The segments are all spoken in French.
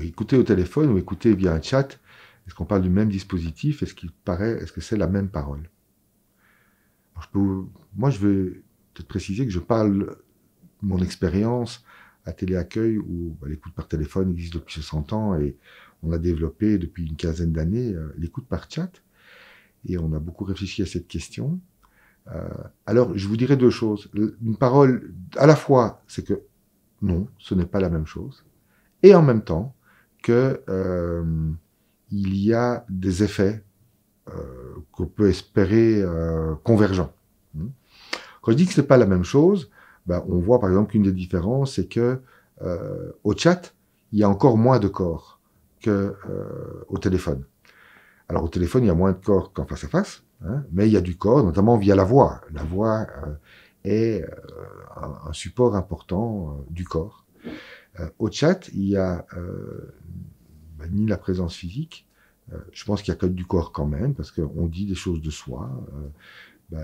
écouter au téléphone ou écouter via un chat, est-ce qu'on parle du même dispositif Est-ce qu'il paraît Est-ce que c'est la même parole Moi, je veux peut-être préciser que je parle mon expérience à téléaccueil où l'écoute par téléphone existe depuis 60 ans et on a développé depuis une quinzaine d'années euh, l'écoute par chat. Et on a beaucoup réfléchi à cette question. Euh, alors, je vous dirais deux choses. Une parole, à la fois, c'est que non, ce n'est pas la même chose. Et en même temps, que euh, il y a des effets euh, qu'on peut espérer euh, convergents. Hmm. Quand je dis que c'est pas la même chose, ben, on voit par exemple qu'une des différences, c'est que au chat, il y a encore moins de corps que au téléphone. Alors au téléphone, il y a moins de corps qu'en face à face, hein, mais il y a du corps, notamment via la voix. La voix est un, support important du corps. Euh, au chat, il y a euh, bah, ni la présence physique. Euh, je pense qu'il y a code du corps quand même, parce qu'on dit des choses de soi. Bah,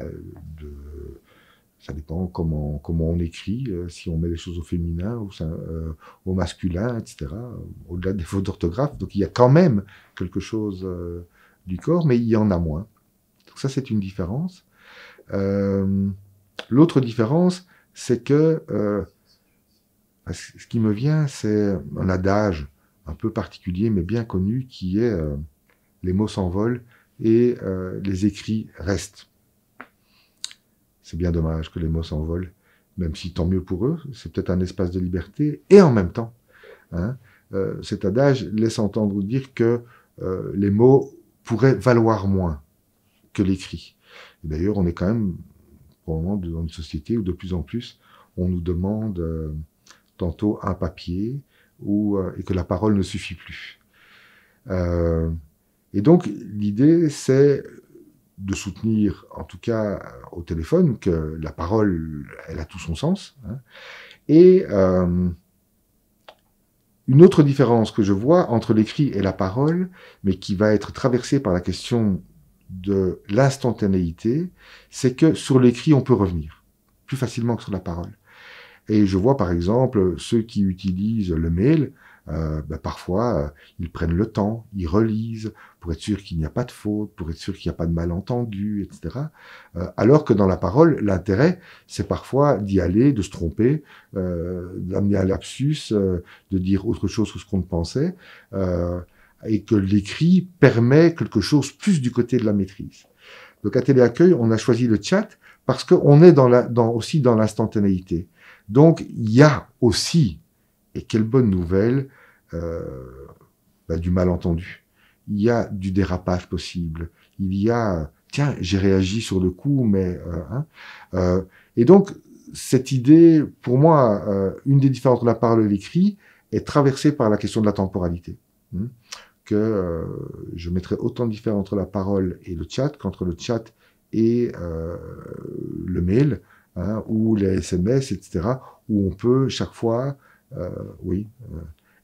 ça dépend comment, comment on écrit, si on met les choses au féminin ou au masculin, etc., au-delà des fautes d'orthographe. Donc il y a quand même quelque chose du corps, mais il y en a moins. Donc ça, c'est une différence. L'autre différence, c'est que bah, ce qui me vient, c'est un adage un peu particulier, mais bien connu, qui est euh, les mots s'envolent et euh, les écrits restent. C'est bien dommage que les mots s'envolent, même si tant mieux pour eux, c'est peut-être un espace de liberté, et en même temps, hein, euh, cet adage laisse entendre dire que les mots pourraient valoir moins que l'écrit. D'ailleurs, on est quand même, probablement, dans une société où de plus en plus, on nous demande tantôt un papier, euh, et que la parole ne suffit plus. Euh, et donc, l'idée, c'est de soutenir, en tout cas au téléphone, que la parole, elle a tout son sens. Hein. Et euh, une autre différence que je vois entre l'écrit et la parole, mais qui va être traversée par la question de l'instantanéité, c'est que sur l'écrit, on peut revenir plus facilement que sur la parole. Et je vois par exemple ceux qui utilisent le mail, euh, bah, parfois euh, ils prennent le temps, ils relisent pour être sûr qu'il n'y a pas de faute, pour être sûr qu'il n'y a pas de malentendu, etc. Euh, alors que dans la parole, l'intérêt, c'est parfois d'y aller, de se tromper, d'amener un lapsus, de dire autre chose que ce qu'on pensait, et que l'écrit permet quelque chose plus du côté de la maîtrise. Donc à Téléaccueil, on a choisi le chat parce qu'on est dans la, dans, aussi dans l'instantanéité. Donc il y a aussi, et quelle bonne nouvelle, euh, bah, du malentendu. Il y a du dérapage possible. Il y a, tiens, j'ai réagi sur le coup, mais... Euh, hein, euh, et donc, cette idée, pour moi, euh, une des différences entre la parole et l'écrit est traversée par la question de la temporalité. Hein, que je mettrais autant de différence entre la parole et le chat qu'entre le chat et le mail. Hein, ou les SMS, etc., où on peut chaque fois, euh, oui, euh,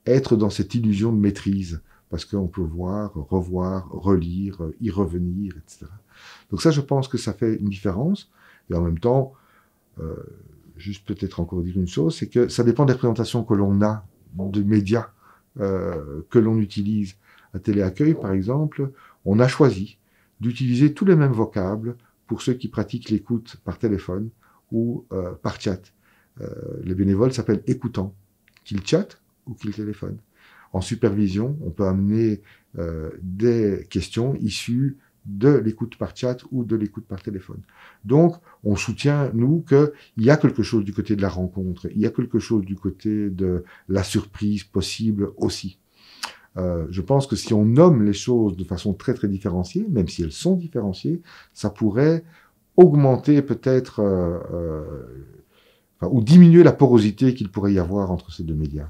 être dans cette illusion de maîtrise, parce qu'on peut voir, revoir, relire, y revenir, etc. Donc ça, je pense que ça fait une différence. Et en même temps, euh, juste peut-être encore dire une chose, c'est que ça dépend des représentations que l'on a de médias que l'on utilise. À Téléaccueil, par exemple, on a choisi d'utiliser tous les mêmes vocables pour ceux qui pratiquent l'écoute par téléphone euh, par chat. Euh, les bénévoles s'appellent écoutants, qu'ils chatent ou qu'ils téléphonent. En supervision, on peut amener euh, des questions issues de l'écoute par chat ou de l'écoute par téléphone. Donc, on soutient, nous, qu'il y a quelque chose du côté de la rencontre, il y a quelque chose du côté de la surprise possible aussi. je pense que si on nomme les choses de façon très très différenciée, même si elles sont différenciées, ça pourrait augmenter peut-être euh, euh, ou diminuer la porosité qu'il pourrait y avoir entre ces deux médias.